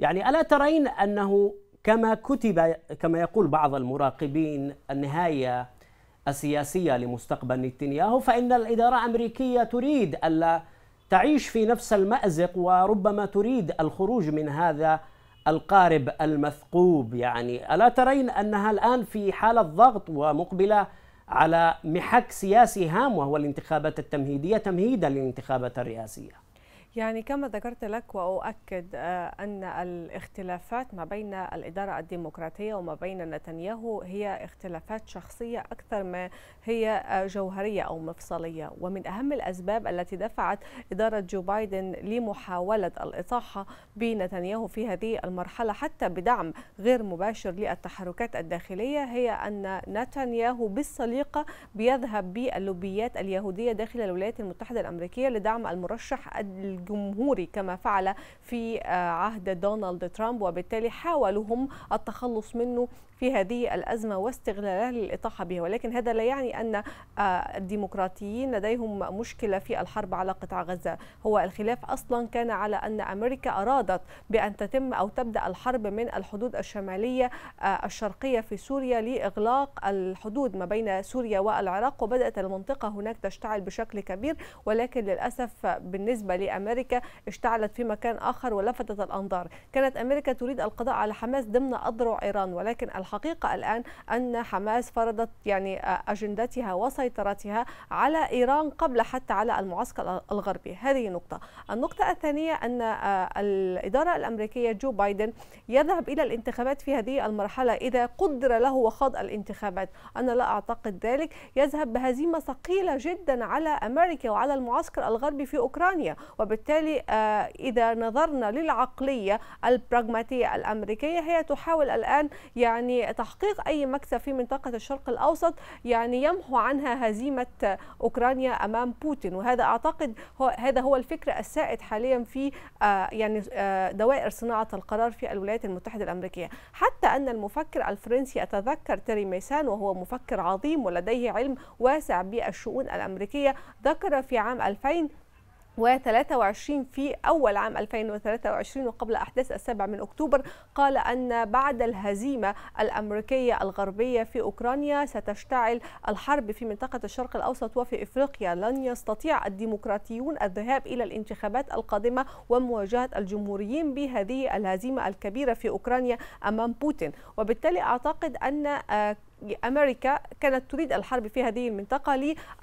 يعني ألا ترين أنه كما كتب كما يقول بعض المراقبين النهاية السياسية لمستقبل نتنياهو فإن الإدارة الأمريكية تريد ألا تعيش في نفس المأزق وربما تريد الخروج من هذا القارب المثقوب يعني ألا ترين أنها الآن في حالة ضغط ومقبلة على محك سياسي هام وهو الانتخابات التمهيدية تمهيدا للانتخابات الرئاسية يعني كما ذكرت لك وأؤكد آه، أن الاختلافات ما بين الإدارة الديمقراطية وما بين نتنياهو هي اختلافات شخصية أكثر ما هي آه، جوهرية أو مفصلية ومن أهم الأسباب التي دفعت إدارة جو بايدن لمحاولة الإطاحة بنتنياهو في هذه المرحلة حتى بدعم غير مباشر للتحركات الداخلية هي أن نتنياهو بالسليقة بيذهب باللوبيات اليهودية داخل الولايات المتحدة الأمريكية لدعم المرشح جمهوري كما فعل في آه، عهد دونالد ترامب وبالتالي حاولوا هم التخلص منه في هذه الأزمة واستغلالها للإطاحة بها ولكن هذا لا يعني أن آه، الديمقراطيين لديهم مشكلة في الحرب على قطاع غزة هو الخلاف أصلا كان على أن أمريكا أرادت بأن تتم أو تبدأ الحرب من الحدود الشمالية آه، الشرقية في سوريا لإغلاق الحدود ما بين سوريا والعراق وبدأت المنطقة هناك تشتعل بشكل كبير ولكن للأسف بالنسبة لأمريكا أمريكا اشتعلت في مكان آخر ولفتت الأنظار كانت أمريكا تريد القضاء على حماس ضمن أضرع إيران ولكن الحقيقة الآن أن حماس فرضت يعني آه، أجندتها وسيطرتها على إيران قبل حتى على المعسكر الغربي هذه نقطة النقطة الثانية أن آه، الإدارة الأمريكية جو بايدن يذهب إلى الانتخابات في هذه المرحلة إذا قدر له وخاض الانتخابات أنا لا أعتقد ذلك يذهب بهزيمة ثقيلة جدا على أمريكا وعلى المعسكر الغربي في أوكرانيا وبالتالي وبالتالي آه، إذا نظرنا للعقلية البراغماتية الأمريكية هي تحاول الآن يعني تحقيق أي مكسب في منطقة الشرق الأوسط يعني يمحو عنها هزيمة أوكرانيا أمام بوتين وهذا أعتقد هو هذا هو الفكر السائد حاليا في آه، يعني آه، دوائر صناعة القرار في الولايات المتحدة الأمريكية حتى أن المفكر الفرنسي أتذكر تيري ميسان وهو مفكر عظيم ولديه علم واسع بالشؤون الأمريكية ذكر في عام 2000 و23 في أول عام 2023 وقبل أحداث السابع من أكتوبر قال أن بعد الهزيمة الأمريكية الغربية في أوكرانيا ستشتعل الحرب في منطقة الشرق الأوسط وفي إفريقيا لن يستطيع الديمقراطيون الذهاب إلى الانتخابات القادمة ومواجهة الجمهوريين بهذه الهزيمة الكبيرة في أوكرانيا أمام بوتين وبالتالي أعتقد أن آه، امريكا كانت تريد الحرب في هذه المنطقه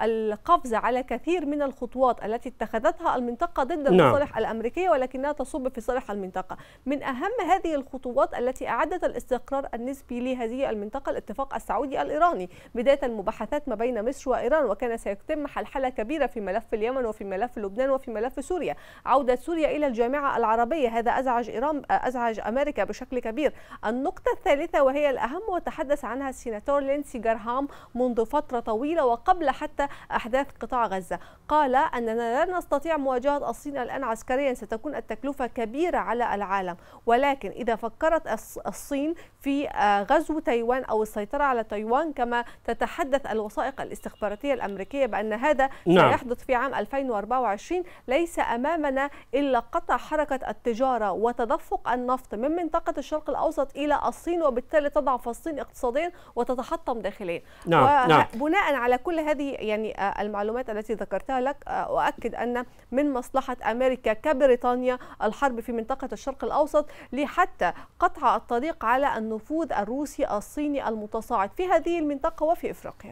للقفز على كثير من الخطوات التي اتخذتها المنطقه ضد نعم. المصالح الامريكيه ولكنها تصب في صالح المنطقه من اهم هذه الخطوات التي اعادت الاستقرار النسبي لهذه المنطقه الاتفاق السعودي الايراني بدايه المباحثات ما بين مصر وايران وكان سيتم حلحله كبيره في ملف اليمن وفي ملف لبنان وفي ملف سوريا عوده سوريا الى الجامعه العربيه هذا ازعج ايران ازعج امريكا بشكل كبير النقطه الثالثه وهي الاهم وتحدث عنها السيناتور السناتور لينسي جرهام منذ فترة طويلة وقبل حتى أحداث قطاع غزة قال أننا لا نستطيع مواجهة الصين الآن عسكريا ستكون التكلفة كبيرة على العالم ولكن إذا فكرت الصين في آه، غزو تايوان أو السيطرة على تايوان كما تتحدث الوثائق الاستخباراتية الأمريكية بأن هذا نعم. سيحدث في عام 2024 ليس أمامنا إلا قطع حركة التجارة وتدفق النفط من منطقة الشرق الأوسط إلى الصين وبالتالي تضعف الصين اقتصاديا وتضعف تتحطم داخليا نعم نعم بناء على كل هذه يعني آه، المعلومات التي ذكرتها لك آه، اؤكد ان من مصلحه امريكا كبريطانيا الحرب في منطقه الشرق الاوسط لحتى قطع الطريق على النفوذ الروسي الصيني المتصاعد في هذه المنطقه وفي افريقيا